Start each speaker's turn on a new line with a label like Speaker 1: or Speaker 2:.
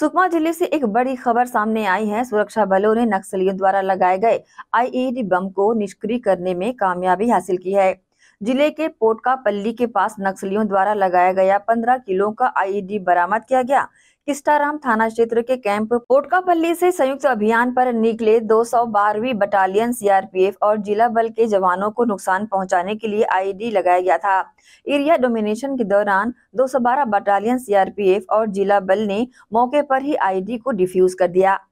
Speaker 1: सुकमा जिले से एक बड़ी खबर सामने आई है सुरक्षा बलों ने नक्सलियों द्वारा लगाए गए आईईडी बम को निष्क्रिय करने में कामयाबी हासिल की है जिले के पोटकापल्ली के पास नक्सलियों द्वारा लगाया गया पंद्रह किलो का आईईडी बरामद किया गया किस्टाराम थाना क्षेत्र के कैंप पोटकापल्ली से संयुक्त अभियान पर निकले बारहवीं बटालियन सीआरपीएफ और जिला बल के जवानों को नुकसान पहुंचाने के लिए आईडी लगाया गया था एरिया डोमिनेशन के दौरान 212 बटालियन सीआरपीएफ और जिला बल ने मौके पर ही आईडी को डिफ्यूज कर दिया